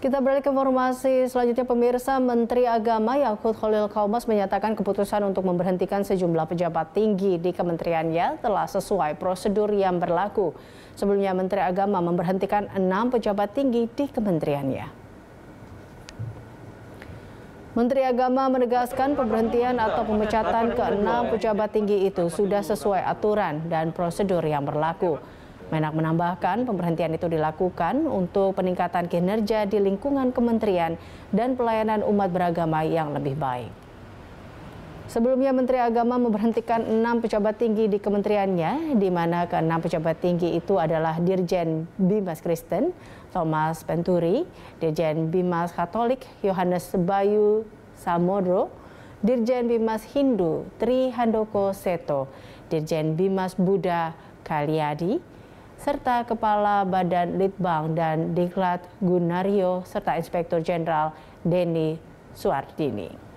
Kita beralih ke informasi selanjutnya pemirsa Menteri Agama Yakut Khalil Kaumas menyatakan keputusan untuk memberhentikan sejumlah pejabat tinggi di kementeriannya telah sesuai prosedur yang berlaku. Sebelumnya Menteri Agama memberhentikan enam pejabat tinggi di kementeriannya. Menteri Agama menegaskan pemberhentian atau pemecatan ke enam pejabat tinggi itu sudah sesuai aturan dan prosedur yang berlaku. Menak menambahkan pemberhentian itu dilakukan untuk peningkatan kinerja di lingkungan kementerian dan pelayanan umat beragama yang lebih baik. Sebelumnya Menteri Agama memberhentikan enam pejabat tinggi di kementeriannya, di mana enam pejabat tinggi itu adalah Dirjen Bimas Kristen, Thomas Penturi, Dirjen Bimas Katolik, Yohanes Bayu Samodro, Dirjen Bimas Hindu, Tri Handoko Seto, Dirjen Bimas Buddha Kaliadi, serta Kepala Badan Litbang dan Diklat Gunario serta Inspektur Jenderal Denny Suartini.